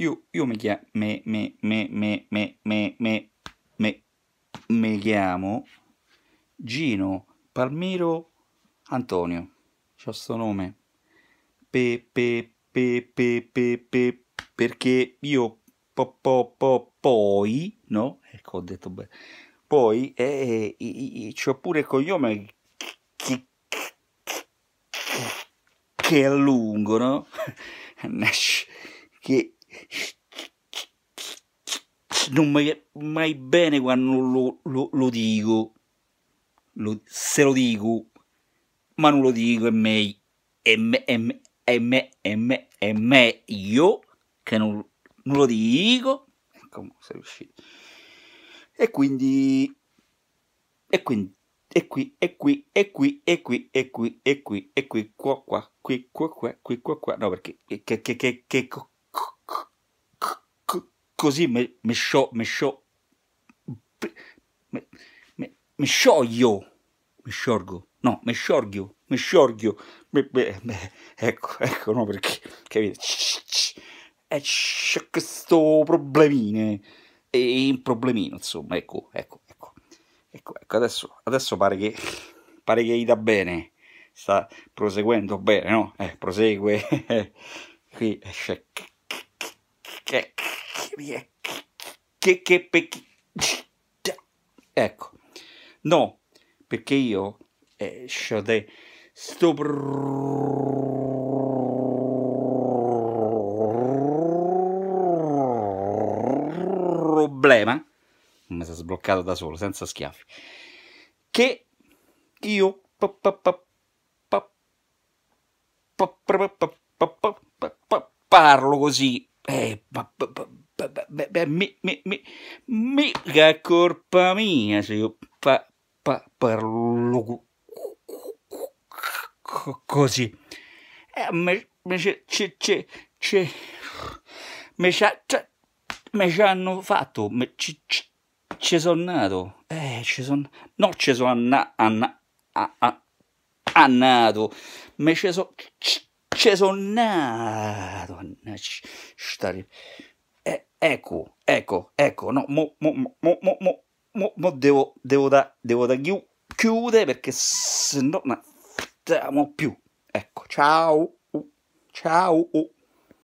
Io, io mi chiamo, me, me, me, me, me, me, me, me, mi chiamo Gino Palmiro Antonio. C'ho sto nome. Pe, pe, pe, pe, pe, pe, perché io po, po, po, poi, no? Ecco, ho detto bene. Poi, eh, eh, c'ho pure il cognome che è lungo, no? che non mi è mai bene quando lo, lo, lo dico, lo, se lo dico, ma non lo dico, è meglio, è, me, è, me, è, me, è, me, è meglio che non, non lo dico, ecco, sei riuscito. E quindi, e quindi, e qui, e qui, e qui, e qui, e qui, e qui, e qui, qua, qua, qui, qua, qua, qui, qua, qua, no perché, che, che, che, che, così mi, mi, scio, mi, scio, mi, mi, mi scioglio, mi sciorgo, no, mi sciorghio, mi sciorghio, mi, ecco, ecco, no, perché, capite, eh, e c'è questo problemino, e un problemino, insomma, ecco, ecco, ecco, ecco, ecco, adesso, adesso pare che, pare che ida bene, sta proseguendo bene, no? Eh, prosegue, qui esce, eh, che, che, perché... Ecco, no, perché io, eh, Chaudet, sto... Problema, mi si è sbloccato da solo, senza schiaffi, che io... pa, pa, pa, Parlo così, eh, beh, beh, mi, mi, mi, mica colpa mia se io pa, pa, parlo così. Eh, mi me ci, ci, c'è, c'è, me ci hanno fatto, mi ci, ci, ci sono nato, eh, ci sono, no, ci sono anna, anna, a, a, annato, me ci sono, ci sono nato, annacci, stare... Ecco, ecco, ecco, no, mo, mo, mo, mo, mo, mo, mo devo, devo da, devo da chi, chiude perché se no, no, più. Ecco, ciao, ciao.